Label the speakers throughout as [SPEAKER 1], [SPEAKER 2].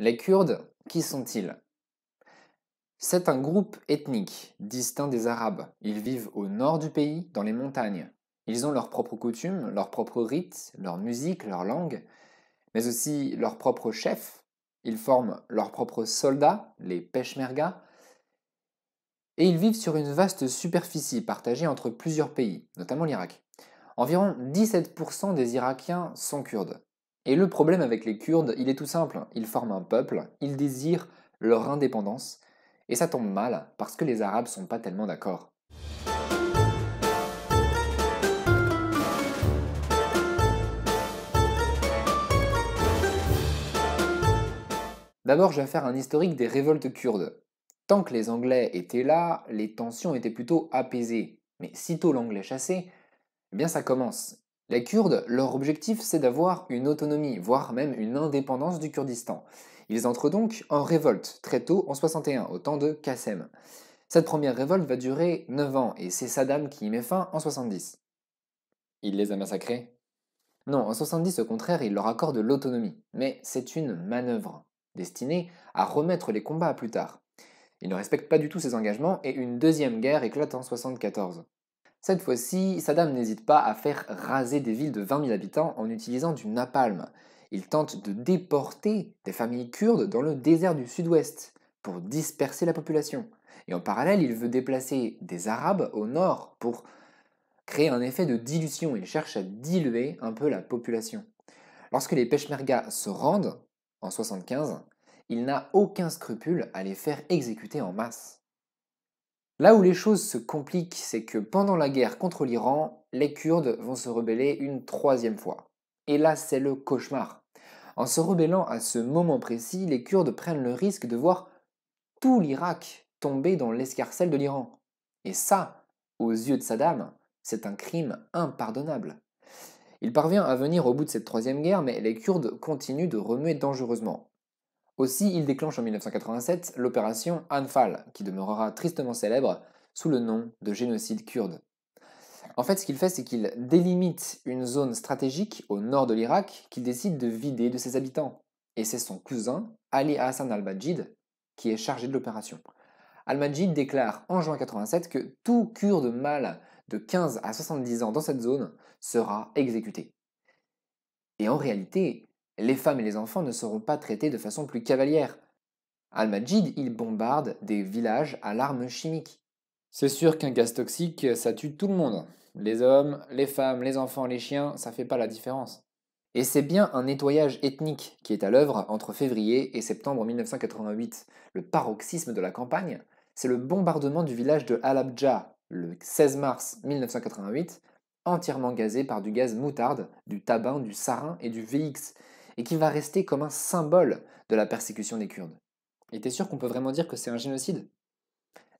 [SPEAKER 1] Les Kurdes, qui sont-ils C'est un groupe ethnique distinct des Arabes. Ils vivent au nord du pays, dans les montagnes. Ils ont leurs propres coutumes, leurs propres rites, leur musique, leur langue, mais aussi leurs propres chefs. Ils forment leurs propres soldats, les Peshmerga, et ils vivent sur une vaste superficie partagée entre plusieurs pays, notamment l'Irak. Environ 17% des Irakiens sont kurdes. Et le problème avec les Kurdes, il est tout simple. Hein. Ils forment un peuple, ils désirent leur indépendance, et ça tombe mal parce que les Arabes sont pas tellement d'accord. D'abord, je vais faire un historique des révoltes kurdes. Tant que les Anglais étaient là, les tensions étaient plutôt apaisées. Mais sitôt l'anglais chassé, eh bien ça commence. Les Kurdes, leur objectif, c'est d'avoir une autonomie, voire même une indépendance du Kurdistan. Ils entrent donc en révolte, très tôt en 61, au temps de Qassem. Cette première révolte va durer 9 ans, et c'est Saddam qui y met fin en 70. Il les a massacrés Non, en 70 au contraire, il leur accorde l'autonomie, mais c'est une manœuvre, destinée à remettre les combats à plus tard. Ils ne respectent pas du tout ses engagements, et une deuxième guerre éclate en 74. Cette fois-ci, Saddam n'hésite pas à faire raser des villes de 20 000 habitants en utilisant du napalm. Il tente de déporter des familles kurdes dans le désert du sud-ouest pour disperser la population. Et en parallèle, il veut déplacer des Arabes au nord pour créer un effet de dilution. Il cherche à diluer un peu la population. Lorsque les Peshmerga se rendent, en 75, il n'a aucun scrupule à les faire exécuter en masse. Là où les choses se compliquent, c'est que pendant la guerre contre l'Iran, les Kurdes vont se rebeller une troisième fois. Et là, c'est le cauchemar. En se rebellant à ce moment précis, les Kurdes prennent le risque de voir tout l'Irak tomber dans l'escarcelle de l'Iran. Et ça, aux yeux de Saddam, c'est un crime impardonnable. Il parvient à venir au bout de cette troisième guerre, mais les Kurdes continuent de remuer dangereusement. Aussi, il déclenche en 1987 l'opération Anfal, qui demeurera tristement célèbre sous le nom de génocide kurde. En fait, ce qu'il fait, c'est qu'il délimite une zone stratégique au nord de l'Irak qu'il décide de vider de ses habitants. Et c'est son cousin, Ali Hassan al-Majid, qui est chargé de l'opération. Al-Majid déclare en juin 87 que tout Kurde mâle de 15 à 70 ans dans cette zone sera exécuté. Et en réalité, les femmes et les enfants ne seront pas traités de façon plus cavalière. Al-Majid, il bombarde des villages à l'arme chimique. C'est sûr qu'un gaz toxique, ça tue tout le monde. Les hommes, les femmes, les enfants, les chiens, ça fait pas la différence. Et c'est bien un nettoyage ethnique qui est à l'œuvre entre février et septembre 1988. Le paroxysme de la campagne, c'est le bombardement du village de Al-Abja, le 16 mars 1988, entièrement gazé par du gaz moutarde, du tabac, du sarin et du VX, et qui va rester comme un symbole de la persécution des Kurdes. Et t'es sûr qu'on peut vraiment dire que c'est un génocide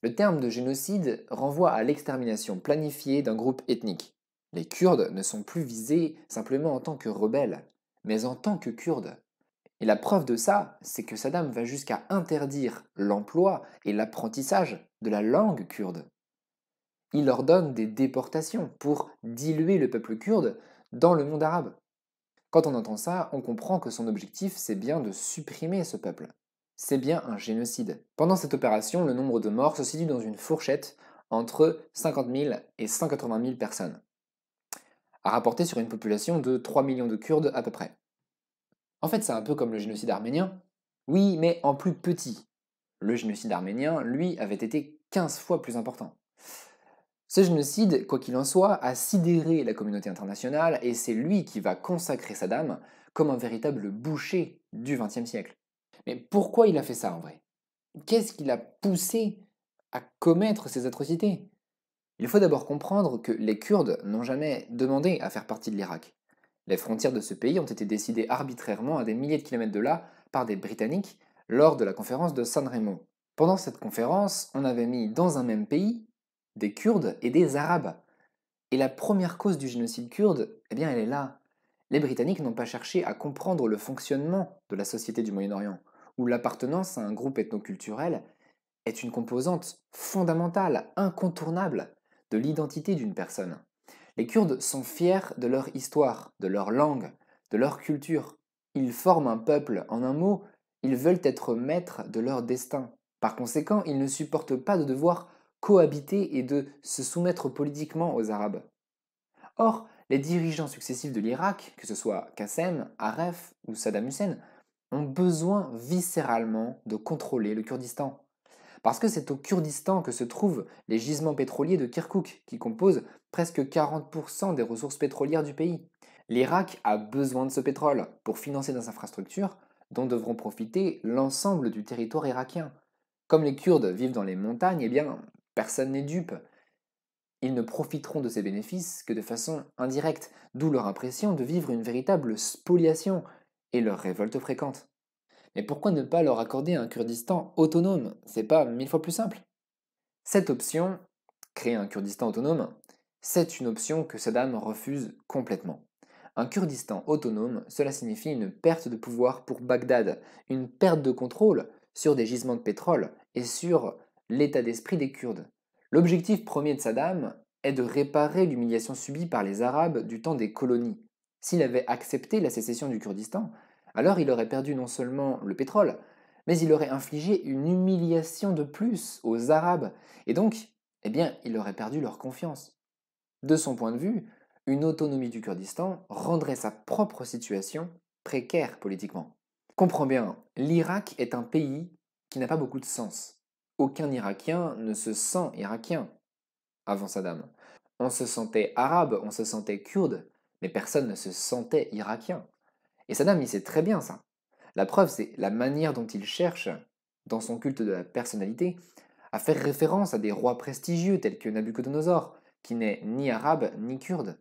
[SPEAKER 1] Le terme de génocide renvoie à l'extermination planifiée d'un groupe ethnique. Les Kurdes ne sont plus visés simplement en tant que rebelles, mais en tant que Kurdes. Et la preuve de ça, c'est que Saddam va jusqu'à interdire l'emploi et l'apprentissage de la langue kurde. Il ordonne des déportations pour diluer le peuple kurde dans le monde arabe. Quand on entend ça, on comprend que son objectif, c'est bien de supprimer ce peuple. C'est bien un génocide. Pendant cette opération, le nombre de morts se situe dans une fourchette entre 50 000 et 180 000 personnes, à rapporter sur une population de 3 millions de Kurdes à peu près. En fait, c'est un peu comme le génocide arménien. Oui, mais en plus petit. Le génocide arménien, lui, avait été 15 fois plus important. Ce génocide, quoi qu'il en soit, a sidéré la communauté internationale et c'est lui qui va consacrer Saddam comme un véritable boucher du XXe siècle. Mais pourquoi il a fait ça en vrai Qu'est-ce qui l'a poussé à commettre ces atrocités Il faut d'abord comprendre que les Kurdes n'ont jamais demandé à faire partie de l'Irak. Les frontières de ce pays ont été décidées arbitrairement à des milliers de kilomètres de là par des Britanniques lors de la conférence de San Remo. Pendant cette conférence, on avait mis dans un même pays des Kurdes et des Arabes. Et la première cause du génocide kurde, eh bien, elle est là. Les Britanniques n'ont pas cherché à comprendre le fonctionnement de la société du Moyen-Orient, où l'appartenance à un groupe ethnoculturel est une composante fondamentale, incontournable, de l'identité d'une personne. Les Kurdes sont fiers de leur histoire, de leur langue, de leur culture. Ils forment un peuple, en un mot, ils veulent être maîtres de leur destin. Par conséquent, ils ne supportent pas de devoir cohabiter et de se soumettre politiquement aux Arabes. Or, les dirigeants successifs de l'Irak, que ce soit Qassem, Aref ou Saddam Hussein, ont besoin viscéralement de contrôler le Kurdistan. Parce que c'est au Kurdistan que se trouvent les gisements pétroliers de Kirkuk, qui composent presque 40% des ressources pétrolières du pays. L'Irak a besoin de ce pétrole pour financer des infrastructures dont devront profiter l'ensemble du territoire irakien. Comme les Kurdes vivent dans les montagnes, eh bien, Personne n'est dupe. Ils ne profiteront de ces bénéfices que de façon indirecte, d'où leur impression de vivre une véritable spoliation et leur révolte fréquente. Mais pourquoi ne pas leur accorder un Kurdistan autonome C'est pas mille fois plus simple Cette option, créer un Kurdistan autonome, c'est une option que Saddam refuse complètement. Un Kurdistan autonome, cela signifie une perte de pouvoir pour Bagdad, une perte de contrôle sur des gisements de pétrole et sur l'état d'esprit des Kurdes. L'objectif premier de Saddam est de réparer l'humiliation subie par les Arabes du temps des colonies. S'il avait accepté la sécession du Kurdistan, alors il aurait perdu non seulement le pétrole, mais il aurait infligé une humiliation de plus aux Arabes, et donc, eh bien, il aurait perdu leur confiance. De son point de vue, une autonomie du Kurdistan rendrait sa propre situation précaire politiquement. Comprends bien, l'Irak est un pays qui n'a pas beaucoup de sens aucun Irakien ne se sent Irakien avant Saddam. On se sentait arabe, on se sentait kurde, mais personne ne se sentait Irakien. Et Saddam, il sait très bien ça. La preuve, c'est la manière dont il cherche, dans son culte de la personnalité, à faire référence à des rois prestigieux tels que Nabucodonosor, qui n'est ni arabe ni kurde.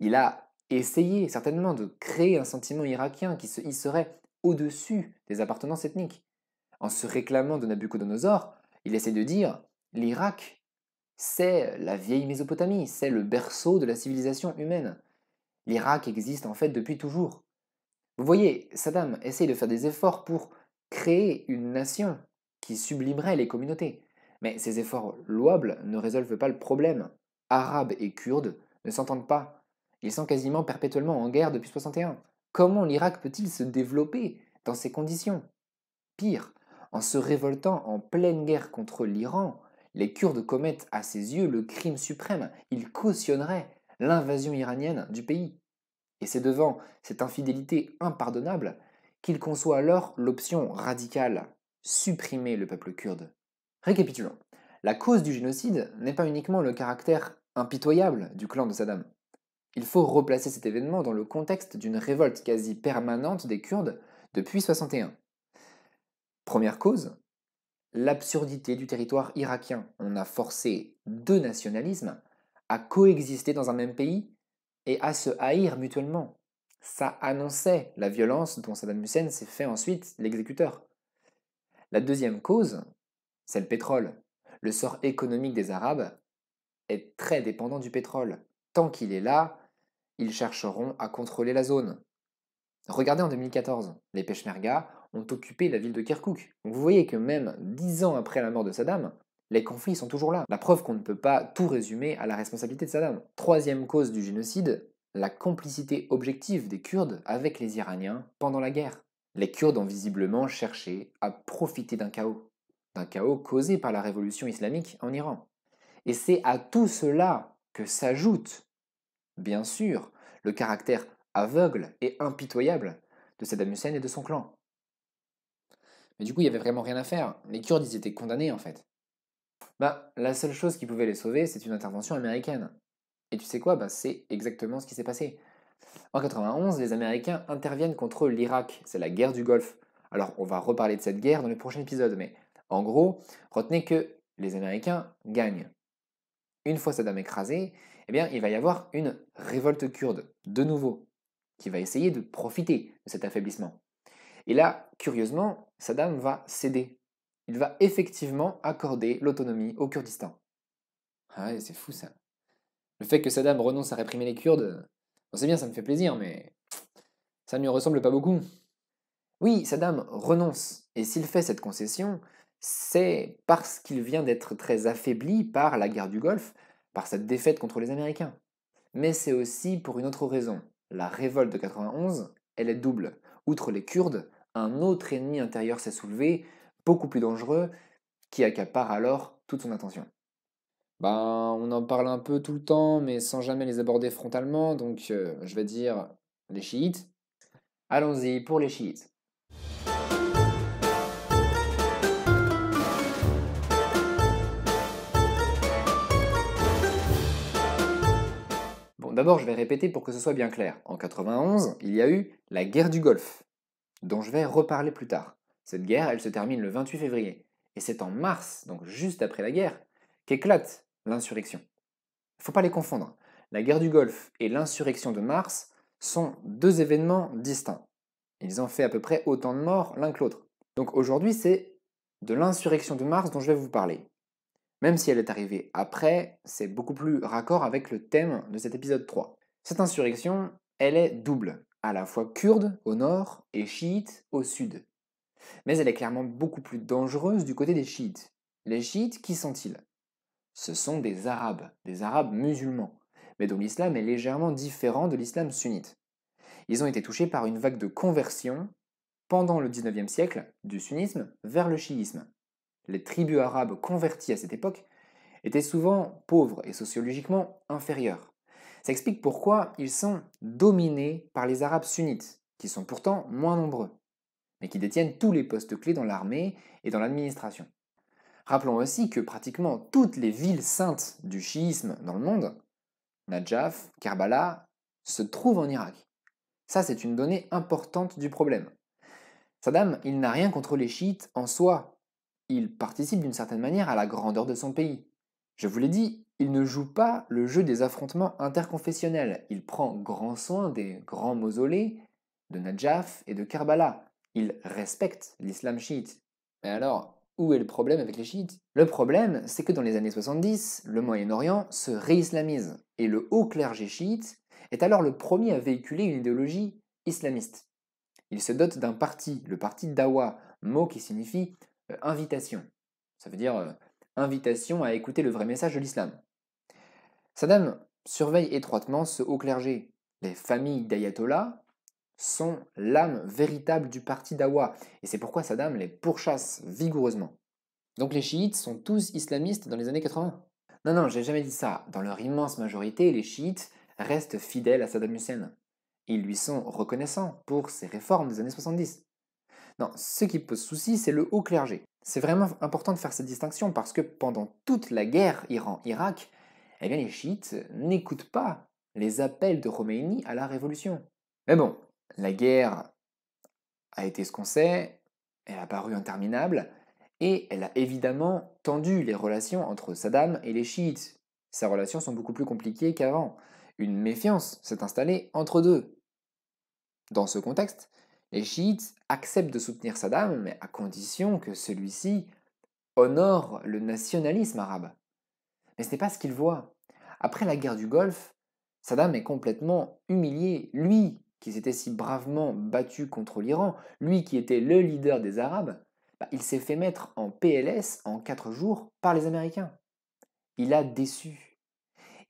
[SPEAKER 1] Il a essayé certainement de créer un sentiment irakien qui se hisserait au-dessus des appartenances ethniques. En se réclamant de Nabucodonosor, il essaie de dire, l'Irak, c'est la vieille Mésopotamie, c'est le berceau de la civilisation humaine. L'Irak existe en fait depuis toujours. Vous voyez, Saddam essaie de faire des efforts pour créer une nation qui sublimerait les communautés. Mais ces efforts louables ne résolvent pas le problème. Arabes et Kurdes ne s'entendent pas. Ils sont quasiment perpétuellement en guerre depuis 61. Comment l'Irak peut-il se développer dans ces conditions Pire, en se révoltant en pleine guerre contre l'Iran, les Kurdes commettent à ses yeux le crime suprême. Ils cautionneraient l'invasion iranienne du pays. Et c'est devant cette infidélité impardonnable qu'il conçoit alors l'option radicale, supprimer le peuple kurde. Récapitulons, la cause du génocide n'est pas uniquement le caractère impitoyable du clan de Saddam. Il faut replacer cet événement dans le contexte d'une révolte quasi permanente des Kurdes depuis 61. Première cause, l'absurdité du territoire irakien. On a forcé deux nationalismes à coexister dans un même pays et à se haïr mutuellement. Ça annonçait la violence dont Saddam Hussein s'est fait ensuite l'exécuteur. La deuxième cause, c'est le pétrole. Le sort économique des Arabes est très dépendant du pétrole. Tant qu'il est là, ils chercheront à contrôler la zone. Regardez en 2014, les Peshmerga ont occupé la ville de Kirkuk. vous voyez que même dix ans après la mort de Saddam, les conflits sont toujours là. La preuve qu'on ne peut pas tout résumer à la responsabilité de Saddam. Troisième cause du génocide, la complicité objective des Kurdes avec les Iraniens pendant la guerre. Les Kurdes ont visiblement cherché à profiter d'un chaos, d'un chaos causé par la révolution islamique en Iran. Et c'est à tout cela que s'ajoute, bien sûr, le caractère aveugle et impitoyable de Saddam Hussein et de son clan. Mais du coup, il n'y avait vraiment rien à faire. Les Kurdes, ils étaient condamnés, en fait. Bah, la seule chose qui pouvait les sauver, c'est une intervention américaine. Et tu sais quoi Bah, c'est exactement ce qui s'est passé. En 91, les Américains interviennent contre l'Irak. C'est la guerre du Golfe. Alors, on va reparler de cette guerre dans le prochain épisode, mais en gros, retenez que les Américains gagnent. Une fois Saddam écrasé, eh bien, il va y avoir une révolte kurde, de nouveau, qui va essayer de profiter de cet affaiblissement. Et là, curieusement, Saddam va céder. Il va effectivement accorder l'autonomie au Kurdistan. Ah c'est fou ça. Le fait que Saddam renonce à réprimer les Kurdes, c'est bien, ça me fait plaisir, mais ça ne lui ressemble pas beaucoup. Oui, Saddam renonce, et s'il fait cette concession, c'est parce qu'il vient d'être très affaibli par la guerre du Golfe, par sa défaite contre les Américains. Mais c'est aussi pour une autre raison. La révolte de 91, elle est double. Outre les Kurdes, un autre ennemi intérieur s'est soulevé, beaucoup plus dangereux, qui accapare alors toute son attention. Ben, on en parle un peu tout le temps, mais sans jamais les aborder frontalement, donc euh, je vais dire les chiites. Allons-y pour les chiites. Bon, d'abord, je vais répéter pour que ce soit bien clair. En 91, il y a eu la guerre du Golfe dont je vais reparler plus tard. Cette guerre, elle se termine le 28 février, et c'est en mars, donc juste après la guerre, qu'éclate l'insurrection. Il faut pas les confondre. Hein. La guerre du Golfe et l'insurrection de mars sont deux événements distincts. Ils ont fait à peu près autant de morts l'un que l'autre. Donc aujourd'hui, c'est de l'insurrection de mars dont je vais vous parler. Même si elle est arrivée après, c'est beaucoup plus raccord avec le thème de cet épisode 3. Cette insurrection, elle est double, à la fois kurde au nord et chiites au sud. Mais elle est clairement beaucoup plus dangereuse du côté des chiites. Les chiites, qui sont-ils Ce sont des arabes, des arabes musulmans, mais dont l'islam est légèrement différent de l'islam sunnite. Ils ont été touchés par une vague de conversion pendant le 19e siècle du sunnisme vers le chiisme. Les tribus arabes converties à cette époque étaient souvent pauvres et sociologiquement inférieures. Ça explique pourquoi ils sont dominés par les Arabes sunnites, qui sont pourtant moins nombreux, mais qui détiennent tous les postes clés dans l'armée et dans l'administration. Rappelons aussi que pratiquement toutes les villes saintes du chiisme dans le monde, Najaf, Karbala, se trouvent en Irak. Ça, c'est une donnée importante du problème. Saddam, il n'a rien contre les chiites en soi. Il participe d'une certaine manière à la grandeur de son pays. Je vous l'ai dit, il ne joue pas le jeu des affrontements interconfessionnels. Il prend grand soin des grands mausolées de Najaf et de Karbala. Il respecte l'islam chiite. Mais alors, où est le problème avec les chiites Le problème, c'est que dans les années 70, le Moyen-Orient se réislamise. Et le haut clergé chiite est alors le premier à véhiculer une idéologie islamiste. Il se dote d'un parti, le parti Dawa, mot qui signifie euh, invitation. Ça veut dire euh, invitation à écouter le vrai message de l'islam. Saddam surveille étroitement ce haut clergé. Les familles d'Ayatollah sont l'âme véritable du parti d'Awa, et c'est pourquoi Saddam les pourchasse vigoureusement. Donc les chiites sont tous islamistes dans les années 80 Non, non, j'ai jamais dit ça. Dans leur immense majorité, les chiites restent fidèles à Saddam Hussein. Ils lui sont reconnaissants pour ses réformes des années 70. Non, ce qui pose souci, c'est le haut clergé. C'est vraiment important de faire cette distinction parce que pendant toute la guerre Iran-Irak, eh bien les chiites n'écoutent pas les appels de Khomeini à la révolution. Mais bon, la guerre a été ce qu'on sait, elle a paru interminable, et elle a évidemment tendu les relations entre Saddam et les chiites. Ces relations sont beaucoup plus compliquées qu'avant. Une méfiance s'est installée entre deux. Dans ce contexte, les chiites acceptent de soutenir Saddam, mais à condition que celui-ci honore le nationalisme arabe. Mais ce n'est pas ce qu'il voit. Après la guerre du Golfe, Saddam est complètement humilié. Lui, qui s'était si bravement battu contre l'Iran, lui qui était le leader des Arabes, bah, il s'est fait mettre en PLS en quatre jours par les Américains. Il a déçu.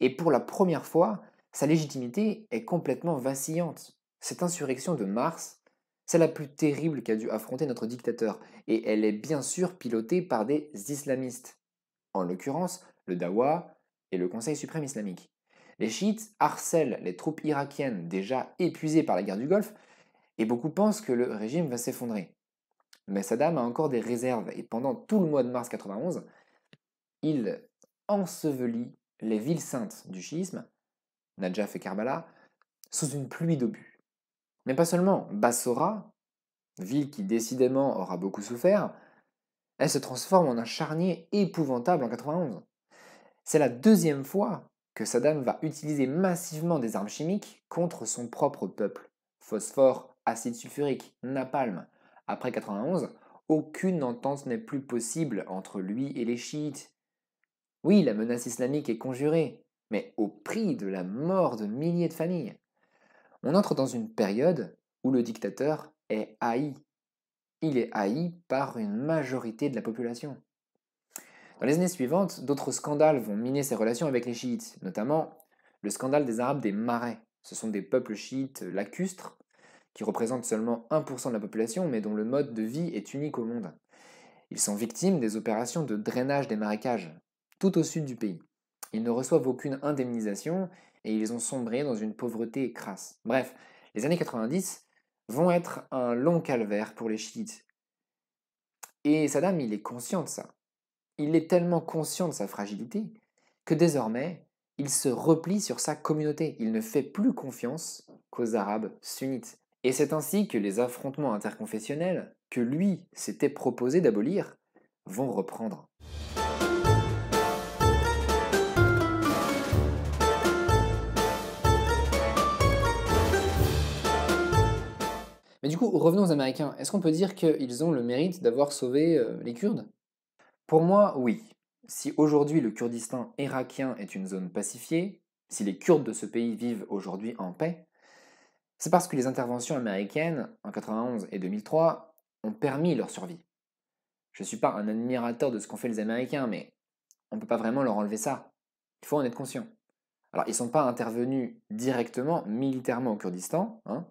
[SPEAKER 1] Et pour la première fois, sa légitimité est complètement vacillante. Cette insurrection de mars, c'est la plus terrible qu'a dû affronter notre dictateur, et elle est bien sûr pilotée par des islamistes. En l'occurrence, le Dawa et le Conseil suprême islamique. Les chiites harcèlent les troupes irakiennes déjà épuisées par la guerre du Golfe et beaucoup pensent que le régime va s'effondrer. Mais Saddam a encore des réserves et pendant tout le mois de mars 91, il ensevelit les villes saintes du chiisme, Najaf et Karbala, sous une pluie d'obus. Mais pas seulement, Bassora, ville qui décidément aura beaucoup souffert, elle se transforme en un charnier épouvantable en 91. C'est la deuxième fois que Saddam va utiliser massivement des armes chimiques contre son propre peuple. Phosphore, acide sulfurique, napalm. Après 91, aucune entente n'est plus possible entre lui et les chiites. Oui, la menace islamique est conjurée, mais au prix de la mort de milliers de familles. On entre dans une période où le dictateur est haï. Il est haï par une majorité de la population. Dans les années suivantes, d'autres scandales vont miner ses relations avec les chiites, notamment le scandale des Arabes des Marais. Ce sont des peuples chiites lacustres, qui représentent seulement 1% de la population, mais dont le mode de vie est unique au monde. Ils sont victimes des opérations de drainage des marécages, tout au sud du pays. Ils ne reçoivent aucune indemnisation et ils ont sombré dans une pauvreté crasse. Bref, les années 90 vont être un long calvaire pour les chiites. Et Saddam, il est conscient de ça. Il est tellement conscient de sa fragilité que désormais, il se replie sur sa communauté. Il ne fait plus confiance qu'aux Arabes sunnites. Et c'est ainsi que les affrontements interconfessionnels que lui s'était proposé d'abolir vont reprendre. Mais du coup, revenons aux Américains. Est-ce qu'on peut dire qu'ils ont le mérite d'avoir sauvé euh, les Kurdes pour moi, oui. Si aujourd'hui le Kurdistan irakien est une zone pacifiée, si les Kurdes de ce pays vivent aujourd'hui en paix, c'est parce que les interventions américaines, en 91 et 2003, ont permis leur survie. Je ne suis pas un admirateur de ce qu'ont fait les Américains, mais on ne peut pas vraiment leur enlever ça. Il faut en être conscient. Alors, ils ne sont pas intervenus directement militairement au Kurdistan, hein,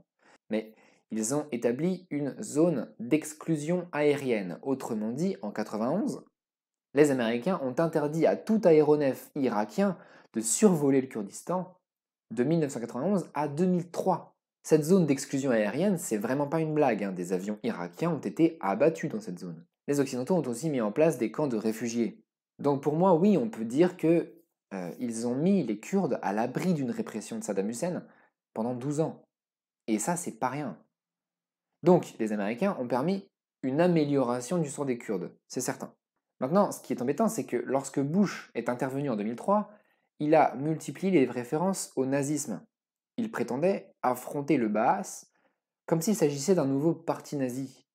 [SPEAKER 1] mais ils ont établi une zone d'exclusion aérienne. Autrement dit, en 91, les Américains ont interdit à tout aéronef irakien de survoler le Kurdistan de 1991 à 2003. Cette zone d'exclusion aérienne, c'est vraiment pas une blague, hein. des avions irakiens ont été abattus dans cette zone. Les Occidentaux ont aussi mis en place des camps de réfugiés. Donc pour moi, oui, on peut dire que euh, ils ont mis les Kurdes à l'abri d'une répression de Saddam Hussein pendant 12 ans. Et ça, c'est pas rien. Donc les Américains ont permis une amélioration du sort des Kurdes, c'est certain. Maintenant, ce qui est embêtant, c'est que lorsque Bush est intervenu en 2003, il a multiplié les références au nazisme. Il prétendait affronter le Baas comme s'il s'agissait d'un nouveau parti nazi.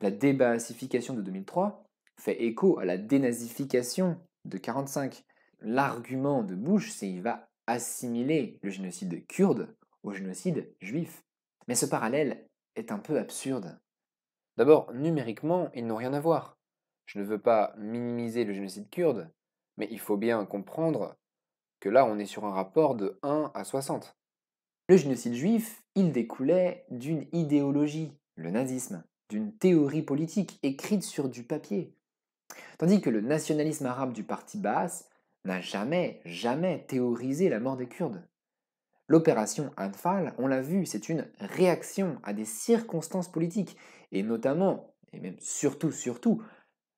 [SPEAKER 1] La débaassification de 2003 fait écho à la dénazification de 1945. L'argument de Bush, c'est qu'il va assimiler le génocide kurde au génocide juif. Mais ce parallèle est un peu absurde. D'abord, numériquement, ils n'ont rien à voir. Je ne veux pas minimiser le génocide kurde, mais il faut bien comprendre que là, on est sur un rapport de 1 à 60. Le génocide juif, il découlait d'une idéologie, le nazisme, d'une théorie politique écrite sur du papier. Tandis que le nationalisme arabe du parti Baas n'a jamais, jamais théorisé la mort des Kurdes. L'opération Anfal, on l'a vu, c'est une réaction à des circonstances politiques, et notamment, et même surtout, surtout,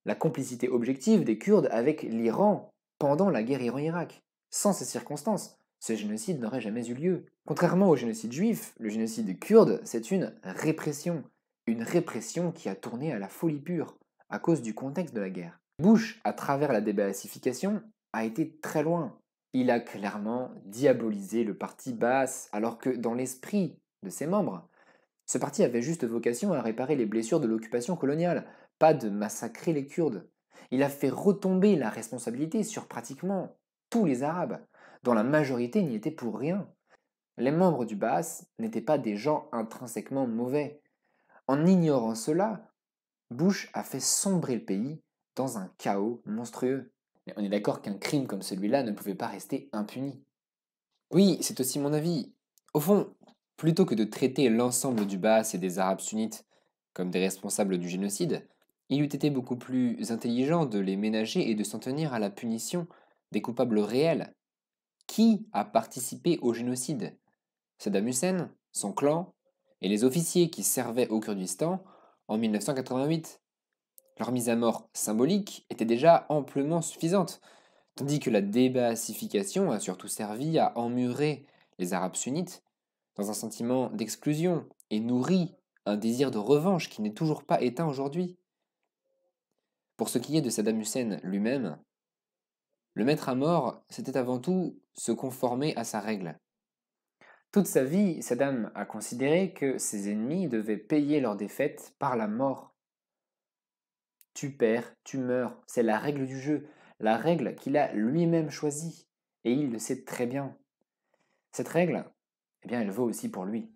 [SPEAKER 1] la complicité objective des Kurdes avec l'Iran pendant la guerre Iran-Irak. Sans ces circonstances, ce génocide n'aurait jamais eu lieu. Contrairement au génocide juif, le génocide kurde, c'est une répression. Une répression qui a tourné à la folie pure, à cause du contexte de la guerre. Bush, à travers la débassification, a été très loin. Il a clairement diabolisé le parti Baas, alors que dans l'esprit de ses membres, ce parti avait juste vocation à réparer les blessures de l'occupation coloniale, de massacrer les Kurdes. Il a fait retomber la responsabilité sur pratiquement tous les Arabes, dont la majorité n'y était pour rien. Les membres du Baas n'étaient pas des gens intrinsèquement mauvais. En ignorant cela, Bush a fait sombrer le pays dans un chaos monstrueux. Mais on est d'accord qu'un crime comme celui-là ne pouvait pas rester impuni. Oui, c'est aussi mon avis. Au fond, plutôt que de traiter l'ensemble du Baas et des Arabes sunnites comme des responsables du génocide, il eût été beaucoup plus intelligent de les ménager et de s'en tenir à la punition des coupables réels. Qui a participé au génocide Saddam Hussein, son clan et les officiers qui servaient au Kurdistan en 1988. Leur mise à mort symbolique était déjà amplement suffisante, tandis que la débasification a surtout servi à emmurer les Arabes sunnites dans un sentiment d'exclusion et nourrit un désir de revanche qui n'est toujours pas éteint aujourd'hui. Pour ce qui est de Saddam Hussein lui-même, le mettre à mort, c'était avant tout se conformer à sa règle. Toute sa vie, Saddam a considéré que ses ennemis devaient payer leur défaite par la mort. Tu perds, tu meurs, c'est la règle du jeu, la règle qu'il a lui-même choisie, et il le sait très bien. Cette règle, eh bien, elle vaut aussi pour lui.